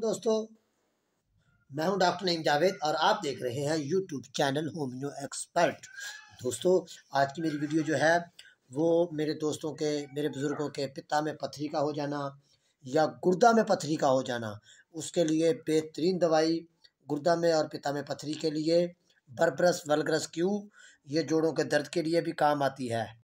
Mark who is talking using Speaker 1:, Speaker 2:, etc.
Speaker 1: दोस्तों मैं हूं डॉक्टर नईम जावेद और आप देख रहे हैं यूट्यूब चैनल होम्यो एक्सपर्ट दोस्तों आज की मेरी वीडियो जो है वो मेरे दोस्तों के मेरे बुज़ुर्गों के पिता में पथरी का हो जाना या गुर्दा में पथरी का हो जाना उसके लिए बेहतरीन दवाई गुर्दा में और पिता में पथरी के लिए बरब्रस वलग्रस क्यू ये जोड़ों के दर्द के लिए भी काम आती है